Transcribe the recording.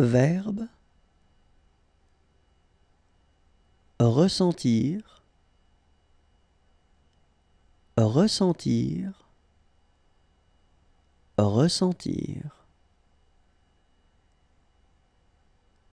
Verbe ressentir, ressentir, ressentir.